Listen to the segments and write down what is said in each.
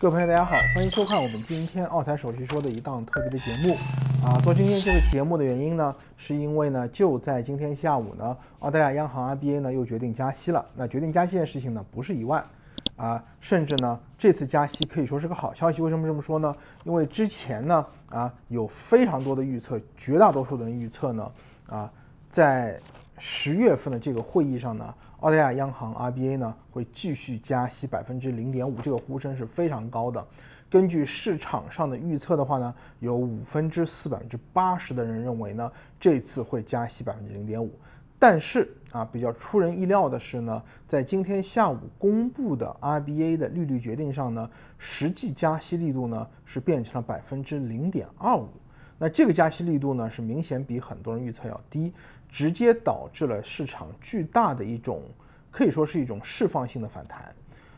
各位朋友，大家好，欢迎收看我们今天奥财首席说的一档特别的节目。啊，做今天这个节目的原因呢，是因为呢，就在今天下午呢，澳大利亚央行 RBA 呢又决定加息了。那决定加息的事情呢，不是意外，啊，甚至呢，这次加息可以说是个好消息。为什么这么说呢？因为之前呢，啊，有非常多的预测，绝大多数的人预测呢，啊，在十月份的这个会议上呢，澳大利亚央行 RBA 呢会继续加息百分之零点五，这个呼声是非常高的。根据市场上的预测的话呢，有五分之四百分之八十的人认为呢这次会加息百分之零点五。但是啊，比较出人意料的是呢，在今天下午公布的 RBA 的利率决定上呢，实际加息力度呢是变成了百分之零点二五。那这个加息力度呢是明显比很多人预测要低。直接导致了市场巨大的一种，可以说是一种释放性的反弹。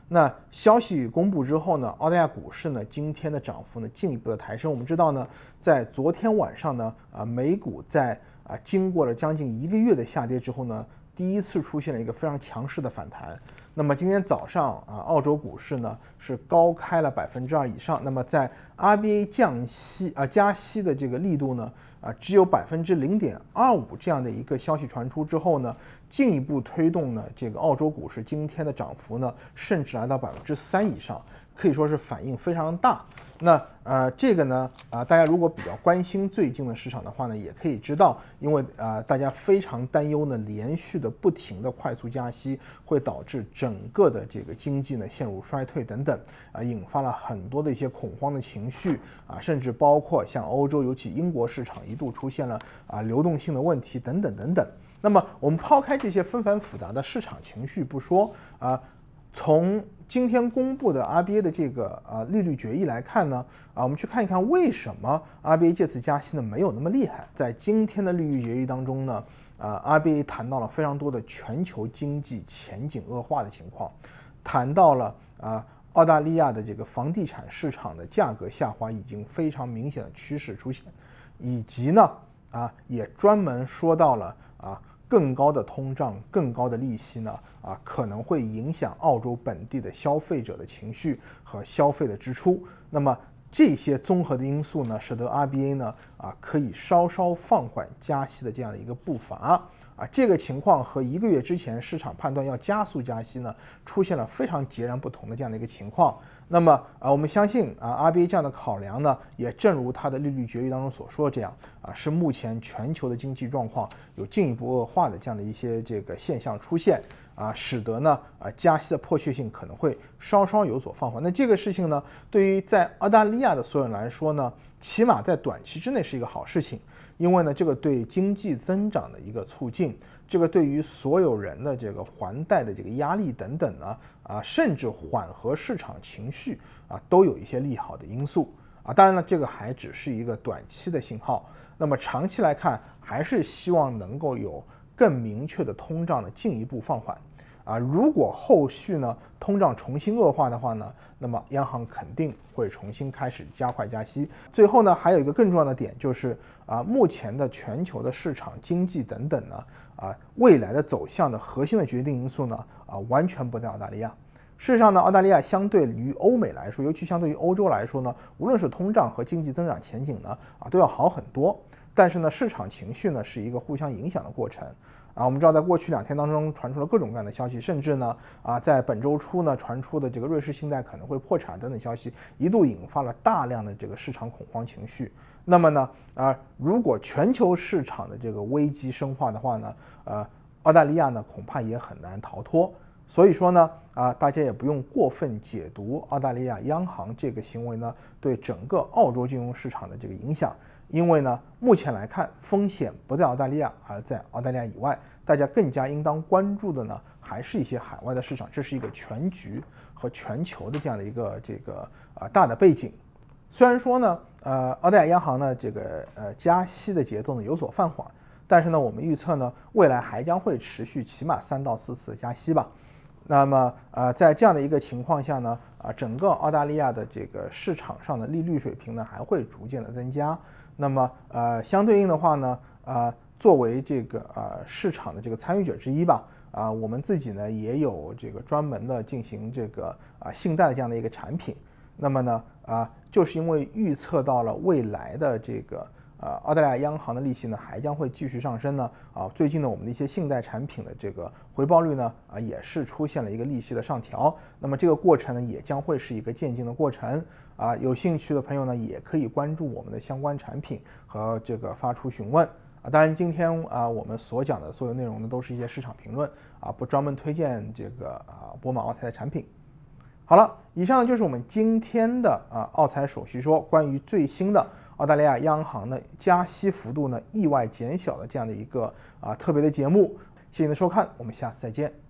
那消息公布之后呢，澳大利亚股市呢今天的涨幅呢进一步的抬升。我们知道呢，在昨天晚上呢，啊美股在啊经过了将近一个月的下跌之后呢，第一次出现了一个非常强势的反弹。那么今天早上啊，澳洲股市呢是高开了百分之二以上。那么在 RBA 降息啊加息的这个力度呢？啊，只有百分之零点二五这样的一个消息传出之后呢，进一步推动呢这个澳洲股市今天的涨幅呢，甚至达到百分之三以上，可以说是反应非常大。那呃，这个呢啊，大家如果比较关心最近的市场的话呢，也可以知道，因为啊，大家非常担忧呢，连续的不停的快速加息会导致整个的这个经济呢陷入衰退等等啊，引发了很多的一些恐慌的情绪啊，甚至包括像欧洲，尤其英国市场。一度出现了啊流动性的问题等等等等。那么我们抛开这些纷繁复杂的市场情绪不说啊，从今天公布的 RBA 的这个啊利率决议来看呢啊，我们去看一看为什么 RBA 这次加息呢没有那么厉害。在今天的利率决议当中呢，啊 RBA 谈到了非常多的全球经济前景恶化的情况，谈到了啊澳大利亚的这个房地产市场的价格下滑已经非常明显的趋势出现。以及呢，啊，也专门说到了啊，更高的通胀、更高的利息呢，啊，可能会影响澳洲本地的消费者的情绪和消费的支出。那么这些综合的因素呢，使得 RBA 呢，啊，可以稍稍放缓加息的这样的一个步伐。啊，这个情况和一个月之前市场判断要加速加息呢，出现了非常截然不同的这样的一个情况。那么，啊，我们相信啊，RBA 这样的考量呢，也正如它的利率决议当中所说，这样啊，是目前全球的经济状况有进一步恶化的这样的一些这个现象出现。啊，使得呢，啊加息的迫切性可能会稍稍有所放缓。那这个事情呢，对于在澳大利亚的所有人来说呢，起码在短期之内是一个好事情，因为呢，这个对经济增长的一个促进，这个对于所有人的这个还贷的这个压力等等呢，啊，甚至缓和市场情绪啊，都有一些利好的因素啊。当然了，这个还只是一个短期的信号，那么长期来看，还是希望能够有。更明确的通胀呢进一步放缓，啊，如果后续呢通胀重新恶化的话呢，那么央行肯定会重新开始加快加息。最后呢还有一个更重要的点就是啊，目前的全球的市场经济等等呢啊未来的走向的核心的决定因素呢啊完全不在澳大利亚。事实上呢，澳大利亚相对于欧美来说，尤其相对于欧洲来说呢，无论是通胀和经济增长前景呢啊都要好很多。但是呢，市场情绪呢是一个互相影响的过程啊。我们知道，在过去两天当中，传出了各种各样的消息，甚至呢，啊，在本周初呢，传出的这个瑞士信贷可能会破产等等消息，一度引发了大量的这个市场恐慌情绪。那么呢，啊，如果全球市场的这个危机深化的话呢，呃，澳大利亚呢恐怕也很难逃脱。所以说呢，啊，大家也不用过分解读澳大利亚央行这个行为呢对整个澳洲金融市场的这个影响。因为呢，目前来看，风险不在澳大利亚，而在澳大利亚以外。大家更加应当关注的呢，还是一些海外的市场。这是一个全局和全球的这样的一个这个啊大的背景。虽然说呢，呃，澳大利亚央行呢这个呃加息的节奏呢有所放缓，但是呢，我们预测呢，未来还将会持续起码三到四次的加息吧。那么，呃，在这样的一个情况下呢，啊，整个澳大利亚的这个市场上的利率水平呢，还会逐渐的增加。那么，呃，相对应的话呢，啊，作为这个呃市场的这个参与者之一吧，啊，我们自己呢也有这个专门的进行这个啊信贷的这样的一个产品。那么呢，啊，就是因为预测到了未来的这个。呃，澳大利亚央行的利息呢还将会继续上升呢。啊，最近呢我们的一些信贷产品的这个回报率呢啊也是出现了一个利息的上调。那么这个过程呢也将会是一个渐进的过程。啊，有兴趣的朋友呢也可以关注我们的相关产品和这个发出询问。啊，当然今天啊我们所讲的所有内容呢都是一些市场评论啊，不专门推荐这个啊博马奥泰的产品。好了，以上就是我们今天的啊奥财首席说关于最新的。澳大利亚央行的加息幅度呢，意外减小的这样的一个啊特别的节目，谢谢您的收看，我们下次再见。